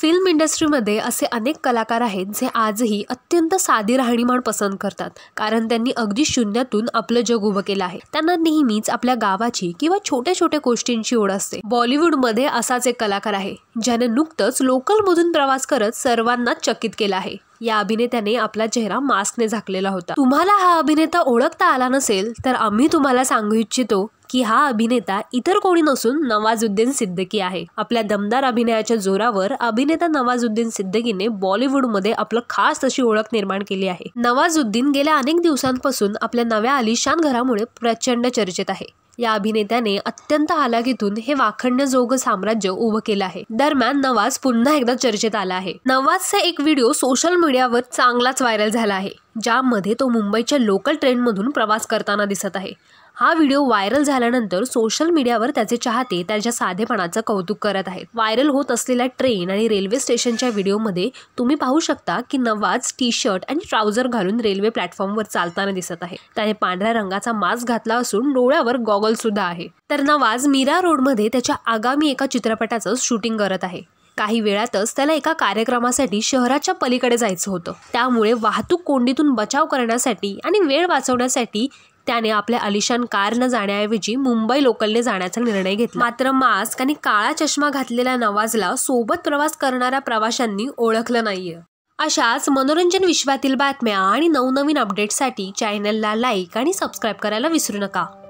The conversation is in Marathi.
फिल्म इंडस्ट्रीमध्ये असे अनेक कलाकार आहेत जे आजही अत्यंत साधी राहणीमान पसंत करतात कारण त्यांनी अगदी शून्यातून आपलं जग उभं केलं आहे त्यांना नेहमीच आपल्या गावाची किंवा छोट्या छोट्या गोष्टींची ओढ असते बॉलिवूडमध्ये असाच एक कलाकार आहे ज्याने नुकतंच लोकलमधून प्रवास करत सर्वांनाच चकित केला आहे या अभिनेत्याने आपला चेहरा मास्कने झाकलेला होता तुम्हाला हा अभिनेता ओळखता आला नसेल तर आम्ही तुम्हाला सांगू इच्छितो की हा अभिनेता इतर कोणी नसून नवाजुद्दीन सिद्दकी आहे आपल्या दमदार अभिनयाच्या जोरावर अभिनेता नवाजुद्दीन सिद्दकीने बॉलिवूडमध्ये आपलं खास अशी ओळख निर्माण केली आहे नवाजुद्दीन गेल्या अनेक दिवसांपासून आपल्या नव्या आलिशान घरामुळे प्रचंड चर्चेत आहे या अभिनेत्याने अत्यंत हालाकीतून हे वाखण्यजोग साम्राज्य उभं केलं आहे दरम्यान नवाज पुन्हा एकदा चर्चेत आला आहे नवाजचा एक व्हिडिओ सोशल मीडियावर चांगलाच व्हायरल झाला आहे ज्यामध्ये तो मुंबईच्या लोकल ट्रेनमधून प्रवास करताना दिसत आहे हा व्हिडिओ व्हायरल झाल्यानंतर सोशल मीडियावर त्याचे चाहते त्याच्या साधेपणाचं कौतुक करत आहेत व्हायरल होत असलेल्या ट्रेन आणि रेल्वे स्टेशनच्या व्हिडिओमध्ये तुम्ही पाहू शकता की नवाज टी शर्ट आणि ट्राउझर घालून रेल्वे प्लॅटफॉर्मवर चालताना दिसत आहे त्याने पांढऱ्या रंगाचा मास्क घातला असून डोळ्यावर गॉगल सुद्धा आहे तर नवाज मीरा रोडमध्ये त्याच्या आगामी एका चित्रपटाचं शूटिंग करत आहे काही वेळातच त्याला एका कार्यक्रमासाठी शहराच्या पलीकडे जायचं होतं त्यामुळे वाहतूक कोंडीतून बचाव करण्यासाठी आणि वेळ वाचवण्यासाठी त्याने आपल्या अलिशान कारनं जाण्याऐवजी मुंबई लोकलने जाण्याचा निर्णय घेतला मात्र मास्क आणि काळा चष्मा घातलेल्या नवाजला सोबत प्रवास करणाऱ्या प्रवाशांनी ओळखलं नाहीये अशाच मनोरंजन विश्वातील बातम्या आणि नवनवीन अपडेटसाठी चॅनलला लाईक आणि सबस्क्राईब करायला विसरू नका